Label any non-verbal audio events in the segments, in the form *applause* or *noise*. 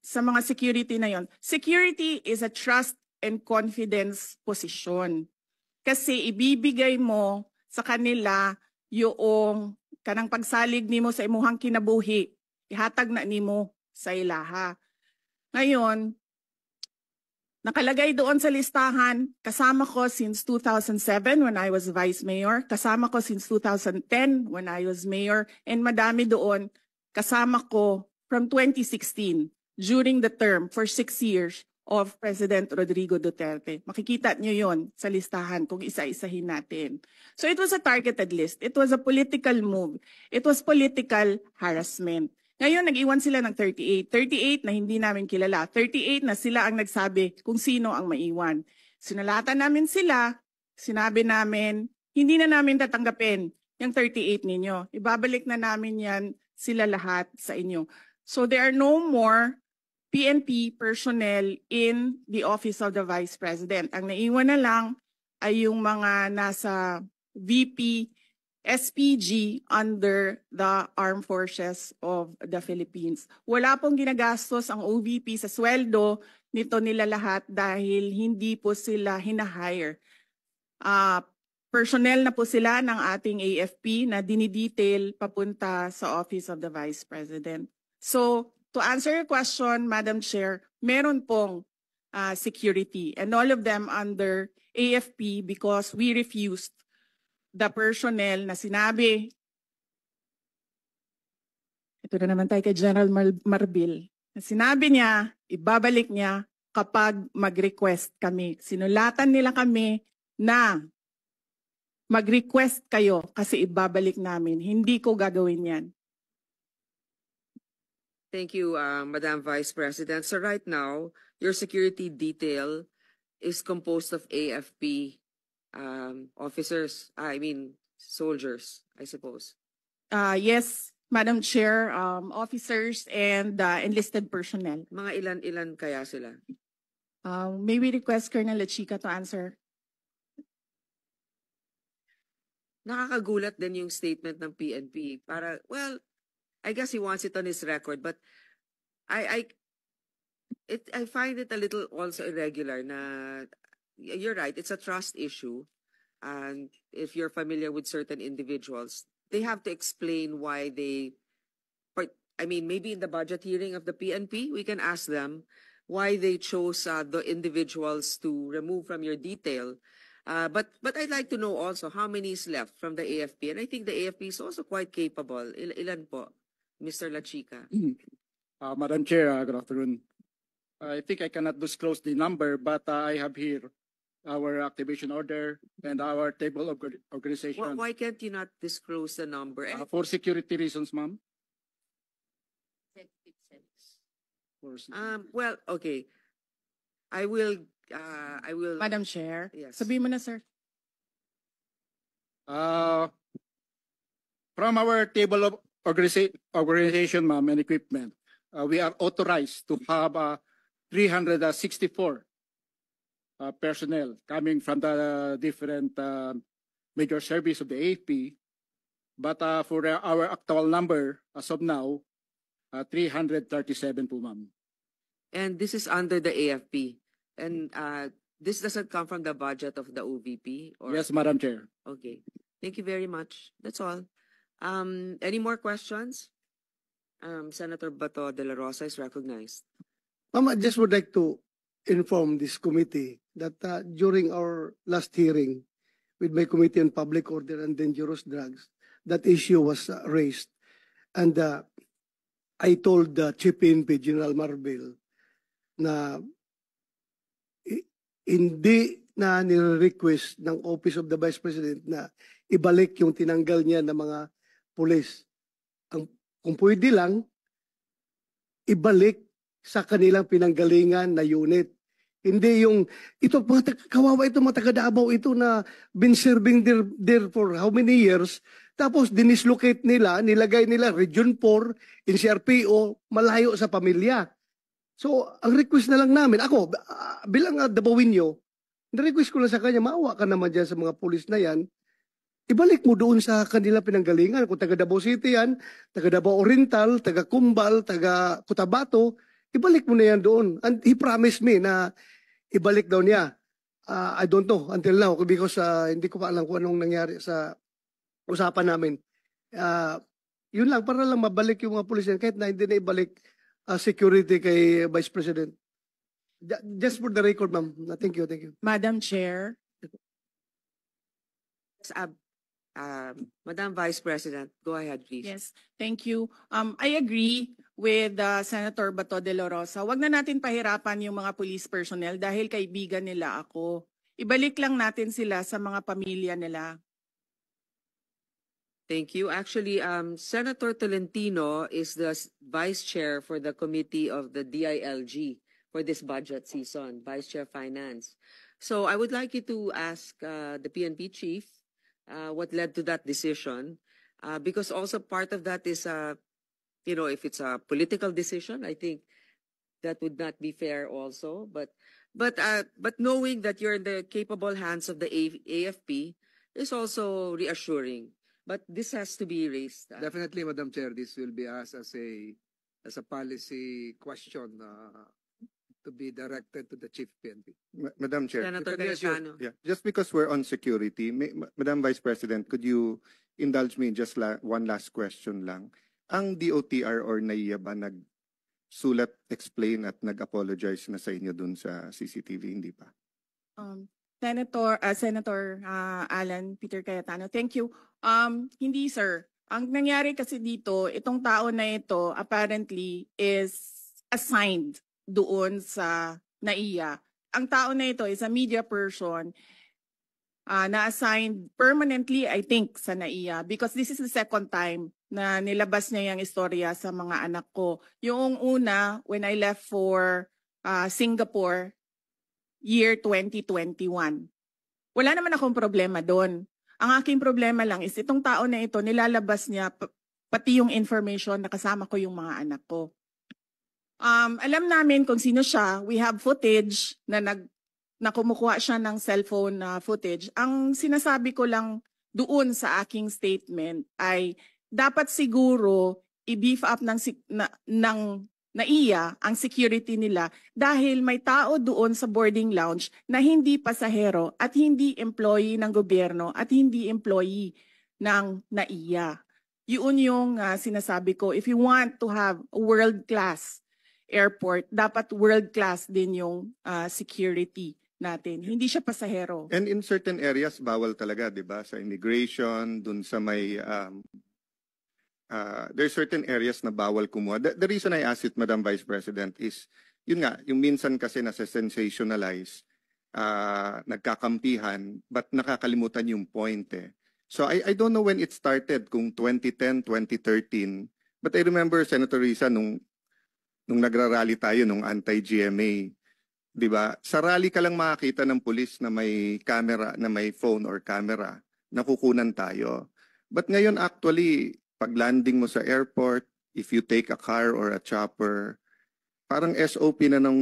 sa mga security na yon. Security is a trust and confidence position. Kasi ibibigay mo sa kanila yung kanang pagsalig nimo sa imuhang kinabuhi. Ihatag na nimo sa ilaha. Ngayon, nakalagay doon sa listahan, kasama ko since 2007 when I was vice mayor, kasama ko since 2010 when I was mayor, and madami doon kasama ko from 2016 during the term for six years of President Rodrigo Duterte. Makikita nyo yon sa listahan kung isa-isahin natin. So it was a targeted list. It was a political move. It was political harassment. Ngayon, nag-iwan sila ng 38. 38 na hindi namin kilala. 38 na sila ang nagsabi kung sino ang maiwan. Sinalata namin sila. Sinabi namin, hindi na namin tatanggapin yung 38 ninyo. Ibabalik na namin yan sila lahat sa inyo. So there are no more PNP personnel in the office of the Vice President. Ang naiwan na lang ay yung mga nasa VP SPG under the Armed Forces of the Philippines. Wala pong ginagastos ang OVP sa sweldo nito nila lahat dahil hindi po sila hinahire. Uh, personnel na po sila ng ating AFP na dinidetail papunta sa Office of the Vice President. So, To answer your question, Madam Chair, meron pong uh, security and all of them under AFP because we refused the personnel na sinabi. Ito na naman tayo kay General Mar Marbil. Na sinabi niya, ibabalik niya kapag mag-request kami. Sinulatan nila kami na mag-request kayo kasi ibabalik namin. Hindi ko gagawin yan. Thank you, uh, Madam Vice President. So right now, your security detail is composed of AFP um, officers, I mean soldiers, I suppose. Uh, yes, Madam Chair, um, officers and uh, enlisted personnel. Mga ilan-ilan kaya sila? Um, may we request Colonel Lachica to answer? Nakakagulat din yung statement ng PNP para, well, I guess he wants it on his record, but I, I, it, I find it a little also irregular. Na you're right, it's a trust issue, and if you're familiar with certain individuals, they have to explain why they. I mean, maybe in the budget hearing of the PNP, we can ask them why they chose uh, the individuals to remove from your detail. Uh, but but I'd like to know also how many is left from the AFP, and I think the AFP is also quite capable. Il ilan po? Mr. Lachica. Mm-hmm. Uh, Madam Chair, uh, good afternoon. I think I cannot disclose the number, but uh, I have here our activation order and our table of organization. Well, Why can't you not disclose the number? Uh, for security reasons, ma'am. Um, well, okay. I will, uh, I will. Madam Chair, Yes. sabihin mo na, sir. Uh, from our table of organization, ma'am, and equipment, uh, we are authorized to have uh, 364 uh, personnel coming from the different uh, major service of the AFP. But uh, for uh, our actual number, as of now, 337 po, ma'am. And this is under the AFP. And this doesn't come from the budget of the OVP? Or... Yes, Madam Chair. Okay. Thank you very much. That's all. Um, any more questions? Um, Senator Bato de la Rosa is recognized. Um, I just would like to inform this committee that uh, during our last hearing with my committee on public order and dangerous drugs, that issue was uh, raised. And uh, I told the uh, Chief PNP, General Marbil, na hindi na nire-request ng Office of the Vice President na ibalik yung tinanggal niya ng mga pulis. Ang, kung pwede lang, ibalik sa kanilang pinanggalingan na unit. Hindi yung, ito mga kawawa ito, mga taga ito na been serving there, there for how many years. Tapos dinislocate nila, nilagay nila Region 4 in CRPO, malayo sa pamilya. So, ang request na lang namin, ako, uh, bilang uh, ah, Dabawinyo, request ko lang sa kanya, maawa ka naman dyan sa mga pulis na yan ibalik mo doon sa kanila pinanggalingan. Kung taga Davao City yan, taga Davao Oriental, taga Kumbal, taga Cotabato, ibalik mo na yan doon. And he promised me na ibalik daw niya. Uh, I don't know until now because uh, hindi ko pa alam kung anong nangyari sa usapan namin. Uh, yun lang, para lang mabalik yung mga pulis yan kahit na hindi na ibalik uh, security kay Vice President. Just for the record, ma'am. Thank you, thank you. Madam Chair, Ab Um, Madam Vice President, go ahead please. Yes, thank you. Um, I agree with uh, Senator Bato de la Rosa. Huwag na natin pahirapan yung mga police personnel dahil kaibigan nila ako. Ibalik lang natin sila sa mga pamilya nila. Thank you. Actually, um, Senator Tolentino is the Vice Chair for the Committee of the DILG for this budget season, Vice Chair Finance. So I would like you to ask uh, the PNP Chief uh, what led to that decision. Uh, because also part of that is, uh, you know, if it's a political decision, I think that would not be fair also. But but uh, but knowing that you're in the capable hands of the A AFP is also reassuring. But this has to be raised. Uh. Definitely, Madam Chair, this will be asked as a as a policy question uh, to be directed to the Chief PNP. Madam Chair, Senator yeah, just because we're on security, may, Madam Vice President, could you indulge me just la- one last question lang? Ang DOTR or NAIA ba nagsulat, explain at nag-apologize na sa inyo dun sa CCTV, hindi pa? Um, Senator ah, Senator ah, Alan Peter Cayetano, thank you. Um, hindi sir. Ang nangyari kasi dito, itong tao na ito apparently is assigned doon sa NAIA. Ang tao na ito is a media person uh, na assigned permanently, I think, sa NAIA because this is the second time na nilabas niya yung istorya sa mga anak ko. Yung una, when I left for uh, Singapore, year 2021. Wala naman akong problema doon. Ang aking problema lang is itong tao na ito, nilalabas niya pati yung information na kasama ko yung mga anak ko. Um, alam namin kung sino siya. We have footage na nag na kumukuha siya ng cellphone na uh, footage. Ang sinasabi ko lang doon sa aking statement ay dapat siguro i-beef up ng, na, ng naiya ang security nila dahil may tao doon sa boarding lounge na hindi pasahero at hindi employee ng gobyerno at hindi employee ng naiya. Yun yung uh, sinasabi ko. If you want to have world-class airport, dapat world class din yung uh, security natin. Hindi siya pasahero. And in certain areas, bawal talaga, di ba? Sa immigration, dun sa may... Um, uh, ah, there are certain areas na bawal kumuha. The, the reason I asked it, Madam Vice President, is yun nga, yung minsan kasi nasa sensationalize, uh, nagkakampihan, but nakakalimutan yung point eh. So I, I don't know when it started, kung 2010, 2013, but I remember Senator Risa nung nung nagrarally tayo nung anti-GMA, 'di ba? Sa rally ka lang makakita ng pulis na may camera, na may phone or camera, nakukunan tayo. But ngayon actually, pag landing mo sa airport, if you take a car or a chopper, parang SOP na ng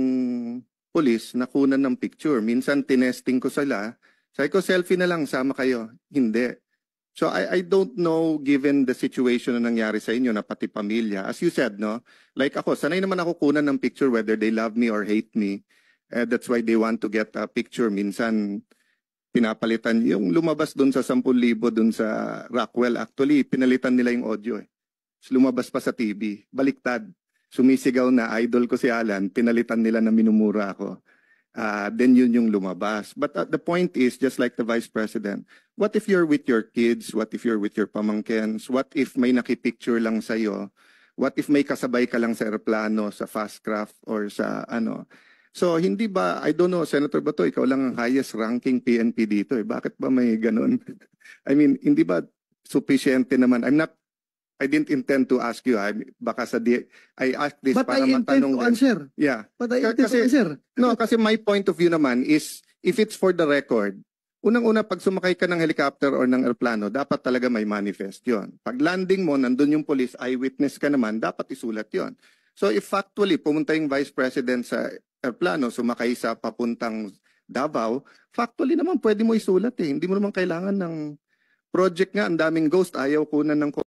pulis nakunan ng picture. Minsan tinesting ko sila, sabi ko selfie na lang sama kayo. Hindi. So I, I don't know, given the situation na nangyari sa inyo, na pati pamilya, as you said, no? Like ako, sanay naman ako kunan ng picture whether they love me or hate me. Uh, that's why they want to get a picture. Minsan, pinapalitan. Yung lumabas dun sa 10,000 dun sa Rockwell, actually, pinalitan nila yung audio. Eh. So, lumabas pa sa TV. Baliktad. Sumisigaw na, idol ko si Alan, pinalitan nila na minumura ako uh, then yun yung lumabas. But uh, the point is, just like the Vice President, what if you're with your kids? What if you're with your pamangkins? What if may nakipicture lang sa'yo? What if may kasabay ka lang sa aeroplano, sa fast craft, or sa ano? So, hindi ba, I don't know, Senator Bato, ikaw lang ang highest ranking PNP dito. Eh. Bakit ba may ganun? *laughs* I mean, hindi ba sufficient naman? I'm not I didn't intend to ask you. I baka sa di, I asked this But para I intend matanong to din. answer. Yeah. But I intend kasi, to answer. No, kasi my point of view naman is if it's for the record, unang-una pag sumakay ka ng helicopter or ng aeroplano, dapat talaga may manifest 'yon. Pag landing mo, nandun yung police, eyewitness ka naman, dapat isulat 'yon. So if factually pumunta yung vice president sa aeroplano, sumakay sa papuntang Davao, factually naman pwede mo isulat eh. Hindi mo naman kailangan ng project nga, ang daming ghost, ayaw kunan ng